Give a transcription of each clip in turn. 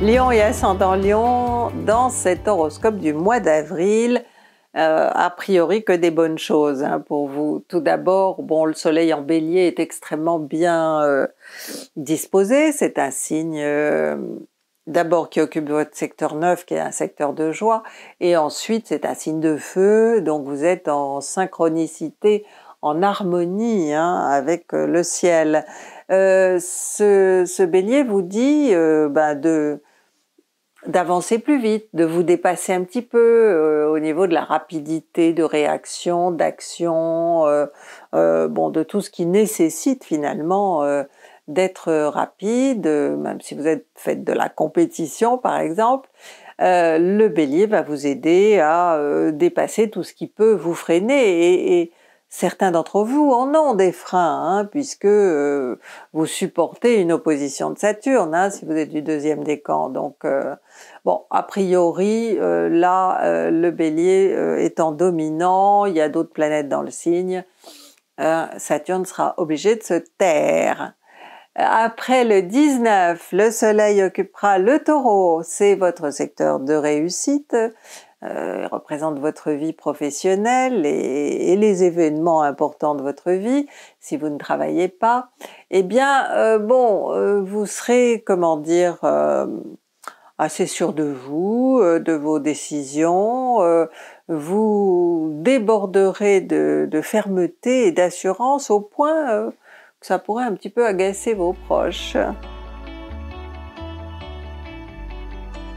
Lion et ascendant hein, Lion, dans cet horoscope du mois d'avril, euh, a priori que des bonnes choses hein, pour vous. Tout d'abord, bon, le soleil en bélier est extrêmement bien euh, disposé, c'est un signe euh, d'abord qui occupe votre secteur 9, qui est un secteur de joie, et ensuite c'est un signe de feu, donc vous êtes en synchronicité, en harmonie hein, avec le ciel. ce, bélier vous dit ben, de, d'avancer plus vite, de vous dépasser un petit peu euh, au niveau de la rapidité de réaction, d'action, euh, euh, bon, de tout ce qui nécessite finalement d'être rapide, même si vous êtes, faites de la compétition par exemple, le bélier va vous aider à dépasser tout ce qui peut vous freiner et Certains d'entre vous en ont des freins, hein, puisque euh, vous supportez une opposition de Saturne, hein, si vous êtes du deuxième décan. Donc, euh, bon, a priori, euh, là, le bélier étant dominant, il y a d'autres planètes dans le signe, Saturne sera obligé de se taire. Après le 19, le soleil occupera le taureau, c'est votre secteur de réussite, euh, représente votre vie professionnelle et, les événements importants de votre vie, si vous ne travaillez pas, eh bien, euh, bon, euh, vous serez, comment dire, assez sûr de vous, de vos décisions, vous déborderez de fermeté et d'assurance au point que ça pourrait un petit peu agacer vos proches.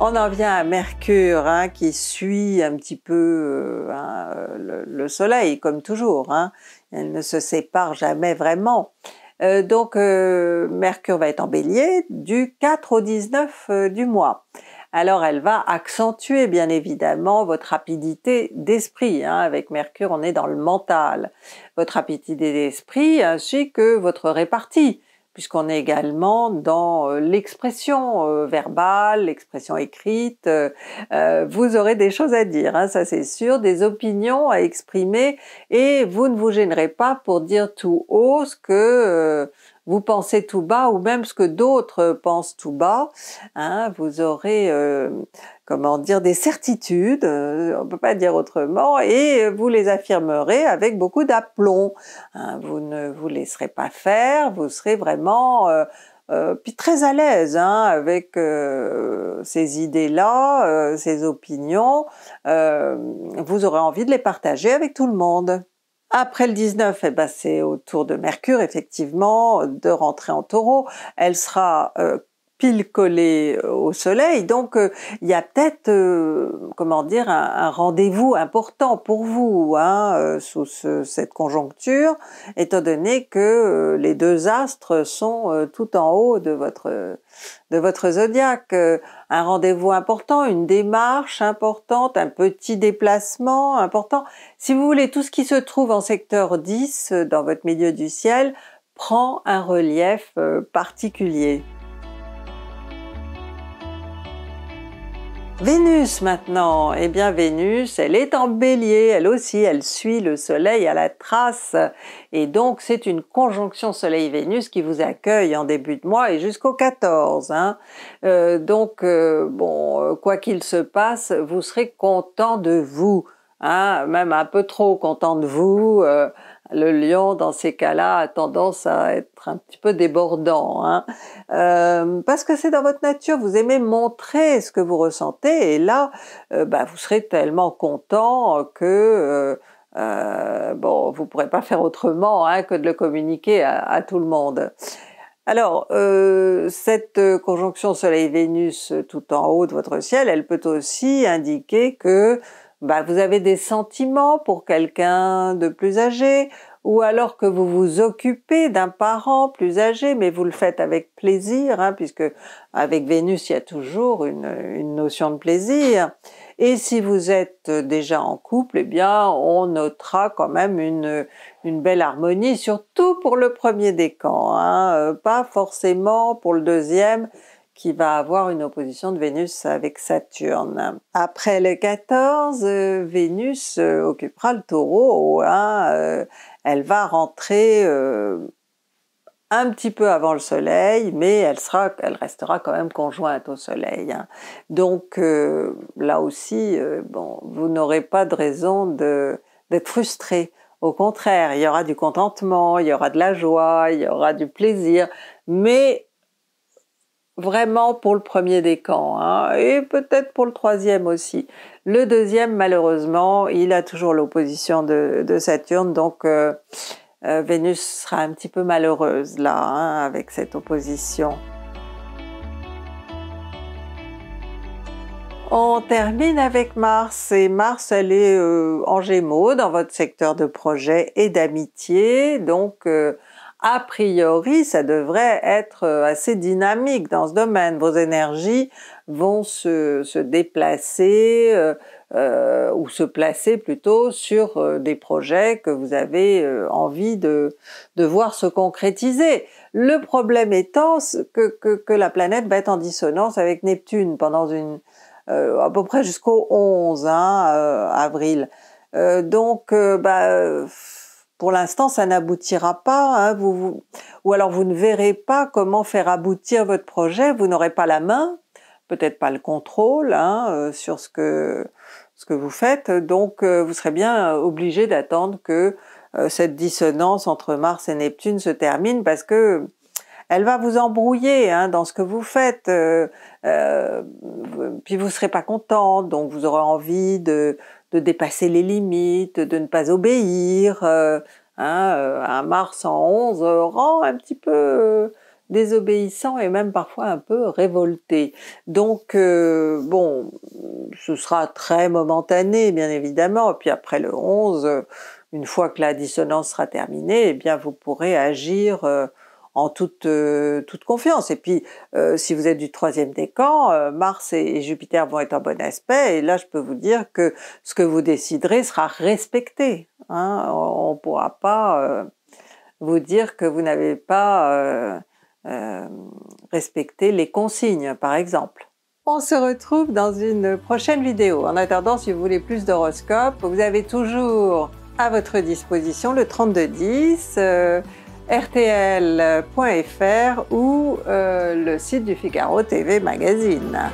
On en vient à Mercure hein, qui suit un petit peu euh, hein, euh, le, Soleil, comme toujours. Hein. Elle ne se sépare jamais vraiment. Euh, donc Mercure va être en bélier du 4 au 19 du mois. Alors elle va accentuer bien évidemment votre rapidité d'esprit. Avec Mercure, on est dans le mental. Votre rapidité d'esprit ainsi que votre répartie puisqu'on est également dans euh, l'expression euh, verbale, l'expression écrite. Euh, vous aurez des choses à dire, hein, ça c'est sûr, des opinions à exprimer, et vous ne vous gênerez pas pour dire tout haut ce que vous pensez tout bas ou même ce que d'autres pensent tout bas, hein, vous aurez, euh, comment dire, des certitudes, on euh, on peut pas dire autrement, et vous les affirmerez avec beaucoup d'aplomb. Hein. vous ne vous laisserez pas faire, vous serez vraiment... Euh, puis très à l'aise hein, avec ces idées-là, ces opinions, vous aurez envie de les partager avec tout le monde. Après le 19, eh ben, c'est au tour de Mercure, effectivement, de rentrer en taureau. Elle sera euh, collé euh, au soleil. Donc, euh, il y a peut-être, euh, comment dire, un, rendez-vous important pour vous hein, sous cette conjoncture, étant donné que les deux astres sont tout en haut de votre de votre zodiaque. Un rendez-vous important, une démarche importante, un petit déplacement important. Si vous voulez, tout ce qui se trouve en secteur 10 dans votre milieu du ciel prend un relief particulier. Vénus maintenant, eh bien Vénus, elle est en bélier, elle aussi, elle suit le soleil à la trace. Et donc c'est une conjonction soleil-Vénus qui vous accueille en début de mois et jusqu'au 14. Hein. Euh, donc euh, bon, euh, quoi qu'il se passe, vous serez content de vous, hein, même un peu trop content de vous le lion, dans ces cas-là, a tendance à être un petit peu débordant, hein. euh, parce que c'est dans votre nature, vous aimez montrer ce que vous ressentez, et là, euh, bah, vous serez tellement content que... Euh, bon, vous pourrez pas faire autrement hein, que de le communiquer à, tout le monde. Alors, cette conjonction Soleil-Vénus tout en haut de votre ciel, elle peut aussi indiquer que bah, vous avez des sentiments pour quelqu'un de plus âgé, ou alors que vous vous occupez d'un parent plus âgé, mais vous le faites avec plaisir, hein, puisque avec Vénus, il y a toujours une, une, notion de plaisir. Et si vous êtes déjà en couple, eh bien, on notera quand même une, une belle harmonie, surtout pour le premier décan, hein, euh, pas forcément pour le deuxième, qui va avoir une opposition de Vénus avec Saturne. Après le 14, Vénus euh, occupera le taureau, euh, elle va rentrer euh, un petit peu avant le soleil, mais elle, sera, elle restera quand même conjointe au soleil. Hein. Donc là aussi, bon, vous n'aurez pas de raison d'être frustré. Au contraire, il y aura du contentement, il y aura de la joie, il y aura du plaisir, mais vraiment pour le premier des camps, hein, et peut-être pour le troisième aussi. Le deuxième, malheureusement, il a toujours l'opposition de, Saturne, donc euh, euh, Vénus sera un petit peu malheureuse là, hein, avec cette opposition. On termine avec Mars, et Mars, elle est euh, en Gémeaux, dans votre secteur de projet et d'amitié, donc a priori, ça devrait être euh, assez dynamique dans ce domaine. Vos énergies vont se, se déplacer euh, euh, ou se placer plutôt sur des projets que vous avez envie de, de, voir se concrétiser. Le problème étant que, que, la planète va être en dissonance avec Neptune pendant une à peu près jusqu'au 11 hein, avril. donc, bah, pour l'instant, ça n'aboutira pas. Hein. ou alors vous ne verrez pas comment faire aboutir votre projet. Vous n'aurez pas la main, peut-être pas le contrôle hein, euh, sur ce que ce que vous faites. Donc, euh, vous serez bien euh, obligé d'attendre que cette dissonance entre Mars et Neptune se termine parce que elle va vous embrouiller hein, dans ce que vous faites, euh, euh, puis vous serez pas content, donc vous aurez envie de, dépasser les limites, de ne pas obéir. Euh, hein, un Mars en 11 rend un petit peu désobéissant et même parfois un peu révolté. Donc bon, ce sera très momentané bien évidemment, puis après le 11, une fois que la dissonance sera terminée, eh bien vous pourrez agir en toute, euh, toute confiance. Et puis, euh, si vous êtes du troisième décan, euh, Mars et, Jupiter vont être en bon aspect. Et là, je peux vous dire que ce que vous déciderez sera respecté. Hein. On ne pourra pas vous dire que vous n'avez pas respecté les consignes, par exemple. On se retrouve dans une prochaine vidéo. En attendant, si vous voulez plus d'horoscopes, vous avez toujours à votre disposition le 3210 rtl.fr ou euh, le site du Figaro TV Magazine.